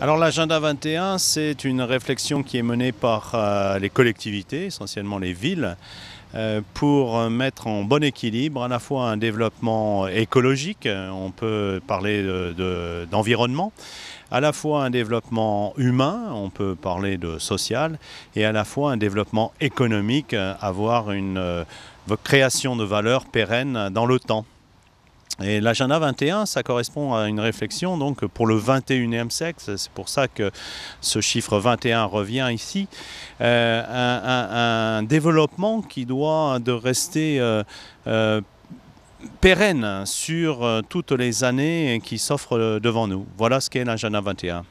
Alors l'agenda 21, c'est une réflexion qui est menée par euh, les collectivités, essentiellement les villes, euh, pour mettre en bon équilibre à la fois un développement écologique, euh, on peut parler d'environnement, à la fois un développement humain, on peut parler de social, et à la fois un développement économique, avoir une création de valeur pérenne dans le temps. Et l'agenda 21, ça correspond à une réflexion donc pour le 21e siècle, c'est pour ça que ce chiffre 21 revient ici, euh, un, développement qui doit de rester euh, euh, pérenne sur toutes les années qui s'offrent devant nous. Voilà ce qu'est l'agenda 21.